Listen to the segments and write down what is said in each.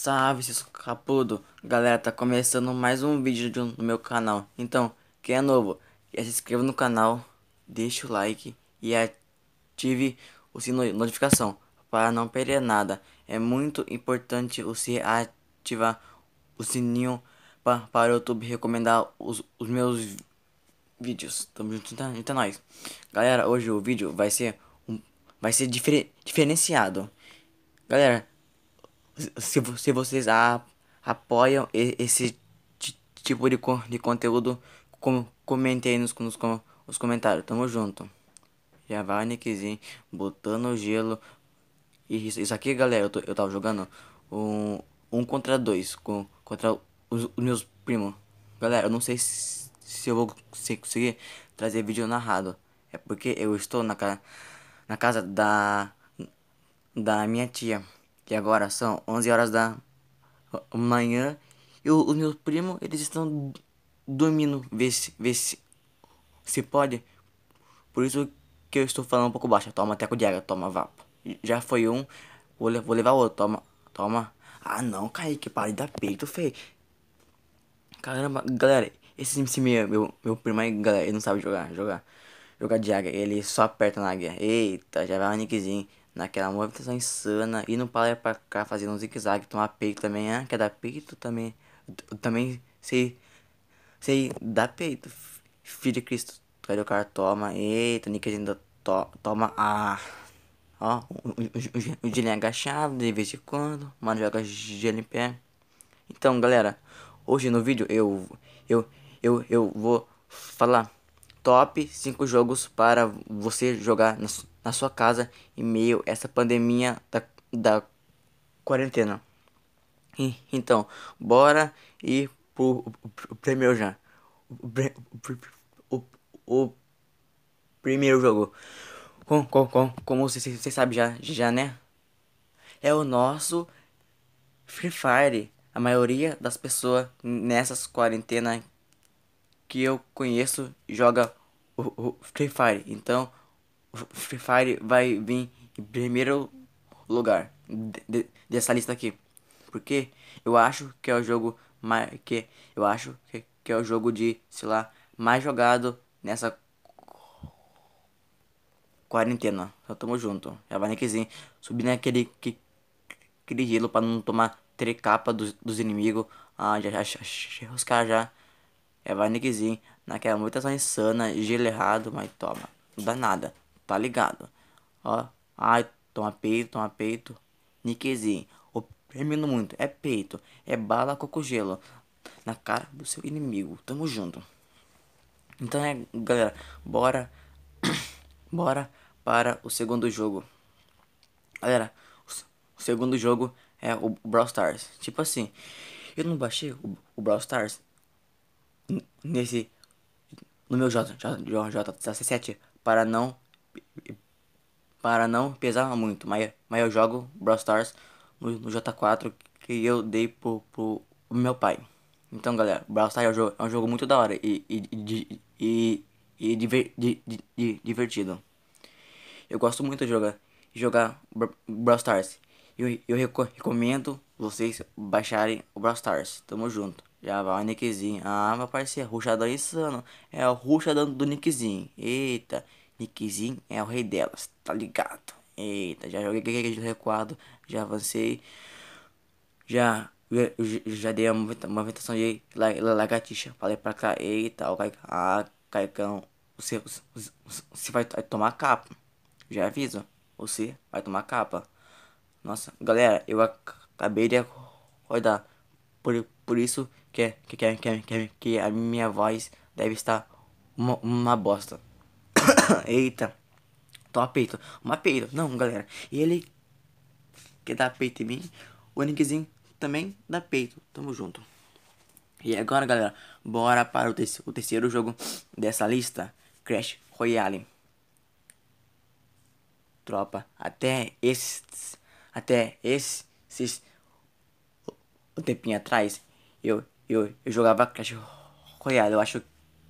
Salve seus capudo, galera tá começando mais um vídeo no meu canal Então, quem é novo, já se inscreva no canal, deixa o like e ative o sino de notificação Para não perder nada, é muito importante você ativar o sininho pa, para o YouTube recomendar os, os meus vídeos Tamo junto, então, então é nós Galera, hoje o vídeo vai ser, um, vai ser difer, diferenciado Galera, se, se vocês a, apoiam esse tipo de, de conteúdo, com, comentem aí nos, nos, com, nos comentários. Tamo junto. Já vai, Nickzinho, botando gelo. E isso, isso aqui, galera, eu, tô, eu tava jogando um, um contra dois com, contra os, os meus primos. Galera, eu não sei se, se eu vou se conseguir trazer vídeo narrado. É porque eu estou na, na casa da, da minha tia que agora são 11 horas da manhã, e os meus primos, eles estão dormindo, vê se, vê se, se pode. Por isso que eu estou falando um pouco baixo. Toma teco de água, toma vapo. Já foi um, vou, vou levar outro, toma, toma. Ah não, Kaique, que de dar peito, feio. Caramba, galera, esse, esse meu, meu, meu primo aí, galera, ele não sabe jogar, jogar. Jogar de águia, ele só aperta na águia. Eita, já vai o nickzinho naquela movimentação insana e não para pra cá fazendo um zigue-zague, tomar peito também, ah, quer dar peito também, também sei, sei, dá peito, filho de Cristo, cadê é o cara toma, eita, Nick ainda to, toma, ah, ó, o, o, agachado de vez em quando, mano joga gelo em pé. Então, galera, hoje no vídeo eu, eu, eu, eu vou falar top 5 jogos para você jogar na sua na sua casa em meio a essa pandemia da, da quarentena. E, então, bora ir pro, primeiro já. O, primeiro jogo. Com, com, com, como você sabe já, já, né? É o nosso Free Fire. A maioria das pessoas nessas quarentenas que eu conheço joga o, o Free Fire. Então, Free Fire vai vir em primeiro lugar de, de, dessa lista aqui. Porque eu acho que é o jogo mais, que eu acho que, que é o jogo de, sei lá, mais jogado nessa quarentena. Só então, tamo junto. É vai nequezinho. Subir naquele que, aquele gelo para não tomar trecapa dos, dos inimigos. Ah, já, já, já, os caras já. É vai nequezinho. Naquela mutação insana, gelo errado, mas toma. Não dá nada tá ligado? Ó, ai, toma peito, toma peito. Niquezinho, oprimindo muito, é peito, é bala, coco, gelo. Na cara do seu inimigo, tamo junto. Então é, galera, bora, bora para o segundo jogo. Galera, o segundo jogo é o Brawl Stars. Tipo assim, eu não baixei o, o Brawl Stars nesse no meu J, J, J, J, 17 para não para não pesar muito, mas, mas eu jogo Brawl Stars no, no J4 que eu dei pro, pro meu pai. Então, galera, Brawl Stars é um jogo, é um jogo muito da hora e, e, e, e, e diver, di, di, di, divertido. Eu gosto muito de jogar, jogar Brawl Stars. Eu, eu reco recomendo vocês baixarem o Brawl Stars. Tamo junto. Já vai o Nickzinho. Ah, meu parceiro, ruxadão é insano. É o ruxadão do Nickzinho. Eita. Nickzinho é o rei delas, tá ligado? Eita, já joguei de recuado, já avancei, já já dei uma, uma ventação de lagartixa. Falei pra cá, eita, o Caicão, ah, Caicão, você, você, você vai tomar capa. Já aviso, você vai tomar capa. Nossa, galera, eu acabei de acordar. Por, por isso que, que, que, que, que a minha voz deve estar uma, uma bosta. Eita. Toma peito. Uma peito. Não, galera. Ele que dá peito em mim. O Nickzinho também dá peito. Tamo junto. E agora, galera, bora para o, te o terceiro jogo dessa lista. Crash Royale. Tropa, até esses... Até esses... Um tempinho atrás, eu, eu, eu jogava Crash Royale. Eu acho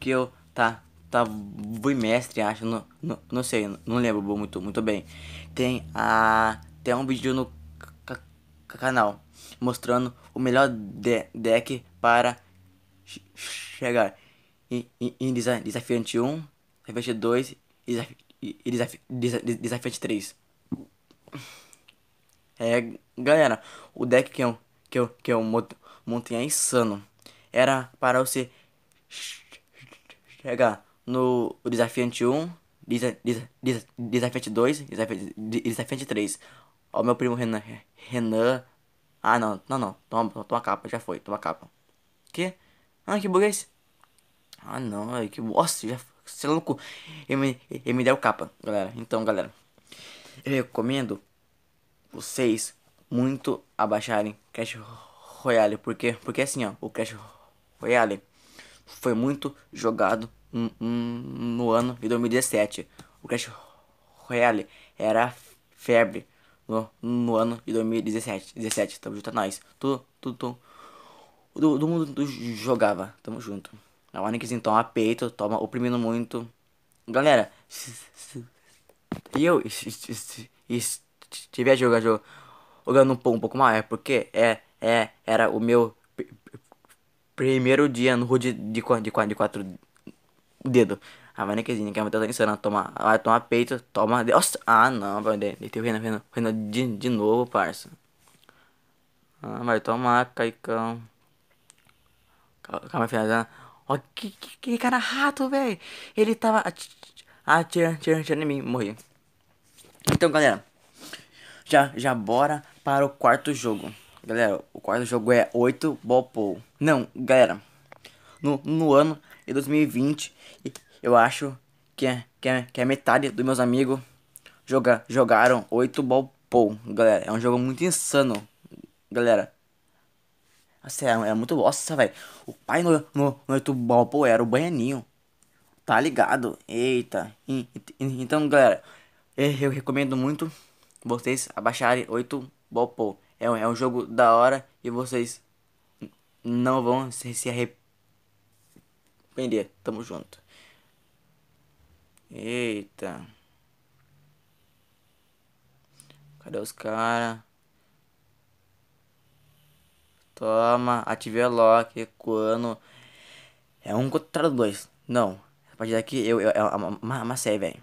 que eu tá Tá, mestre acho, não, não, não sei, não lembro muito, muito bem. Tem a tem um vídeo no canal mostrando o melhor de deck para chegar em, em, desafiante 1, desafiante 2 e, desaf desaf desafiante 3. É, galera, o deck que eu, que eu, que eu montei é insano. Era para você chegar no desafiante 1, desa, desa, desa, desafiante 2, desafiante, desafiante 3. Ó, meu primo Renan. Renan. Ah, não, não, não. Toma, toma capa, já foi, toma capa. Que? Ah, que bug é esse? Ah, não, ai, é que bosta, já. Você é louco? Ele me, ele me deu capa, galera. Então, galera, eu recomendo vocês muito abaixarem Cash Royale, porque porque assim, ó, o Cash Royale foi muito jogado no ano de 2017. O Clash Royale era febre no, no ano de 2017. 17, tamo junto, é nós. Tudo, tudo, tudo. Todo mundo jogava, tamo junto. A Onix então a peito, toma oprimindo muito. Galera, e eu estiver jogando, jogando um pouco mais, é porque é, é, era o meu primeiro dia no Rude de, de, de, de quatro o dedo. A Vanequezinha, que é a Matheus tá ensinando a tomar. Vai tomar peito, toma. Nossa, ah não, vai deitei o Renan, Renan, Renan de, de novo, parça. Ah, vai tomar, Caicão. Calma, finalizando. Ó, que, que, que cara rato, velho. Ele tava atirando, atirando, atirando em mim, morri. Então, galera, já, já bora para o quarto jogo. Galera, o quarto jogo é 8 Bopou. Não, galera, no, no ano 2020. E eu acho que é, que é, que é metade dos meus amigos joga, jogaram 8 Ball Pool, galera. É um jogo muito insano, galera. Assim, é, é muito bosta, velho. O pai no, no, no 8 Ball Pool era o Baianinho. Tá ligado? Eita. E, e, então, galera, eu, é, eu recomendo muito vocês abaixarem 8 Ball Pool. É, é um jogo da hora e vocês não vão se, se arrepender vender. Tamo junto. Eita. Cadê os caras? Toma, ative a lock, quando É um contra dois. Não. A partir daqui eu, eu, eu é amassei, velho.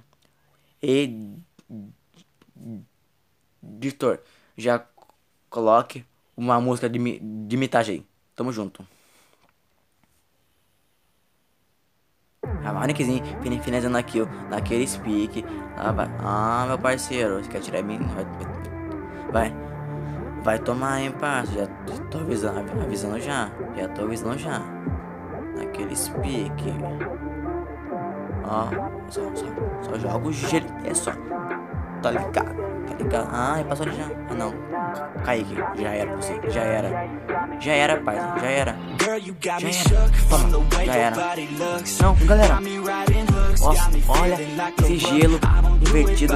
Editor, já coloque uma música de, de mitagem. Tamo junto. Avanikzinho, ah, finalizando aqui, naquele speak. Ah, vai. ah, meu parceiro, você quer tirar mim? Vai. Vai tomar, hein, parça. Já tô avisando, avisando já. Já tô avisando já. Naquele speak. Ó, só, só, só joga o jeito. É só. Tá ligado, tá ligado. Ah, passou ali já. Ah, não. Kaique, já era você, já era. Já era, pai, já era. Já era. Toma, já era. Não, galera. Nossa, olha esse gelo invertido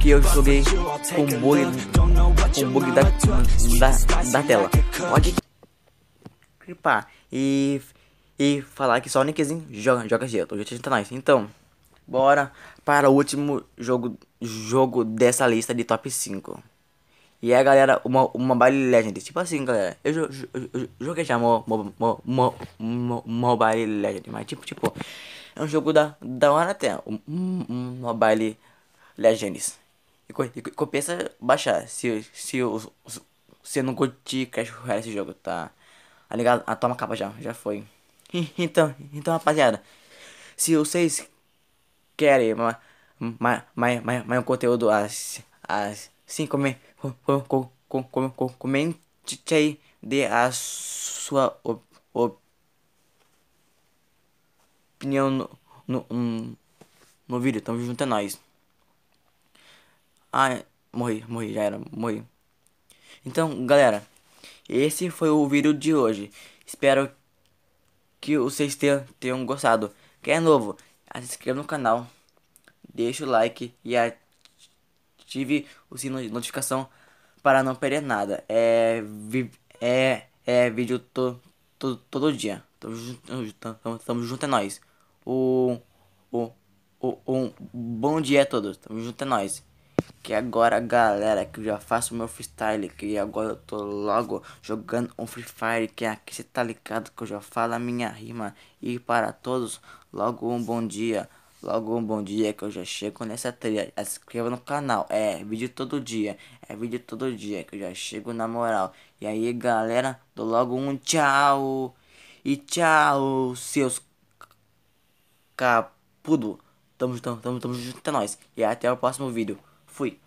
que eu joguei com o bug, com o bug da, da, da tela. Pode clipar e, e falar que só o Nickzinho joga, joga gelo. Eu já tinha tá nós. Então. Bora para o último jogo, jogo dessa lista de top 5. E é, galera, uma, uma Mobile legend Tipo assim, galera, eu, joguei já mo, mo, mo, mo, Mobile legend mas tipo, tipo, é um jogo da, da hora até, um, um Mobile Legends. E, e, compensa baixar, se, se, se, se não curtir Crash Royale esse jogo, tá? Tá ligado? Ah, toma capa já, já foi. Então, então rapaziada, se vocês querem mais ma, ma, ma, um conteúdo assim, assim come, com, com, com, com, com, comente aí, dê a sua op, op, opinião no, no, no, no vídeo. Tamo junto, é nóis. Ah, morri, morri, já era, morri. Então, galera, esse foi o vídeo de hoje. Espero que vocês tenham gostado. Que é novo, ah, se inscreva no canal, deixe o like e ative o sino de notificação para não perder nada. É, é, é vídeo to, to, todo dia. Tamo, tamo, junto é nós. o o um, bom dia a todos. Tamo junto é nós. Que agora, galera, que eu já faço meu freestyle. Que agora eu tô logo jogando um Free Fire. Que aqui você tá ligado que eu já falo a minha rima. E para todos, Logo um bom dia, logo um bom dia que eu já chego nessa trilha. Se inscreva no canal, é vídeo todo dia, é vídeo todo dia que eu já chego na moral. E aí galera, do logo um tchau e tchau seus capudo. Tamo junto, tamo, tamo junto, é nóis. E até o próximo vídeo. Fui.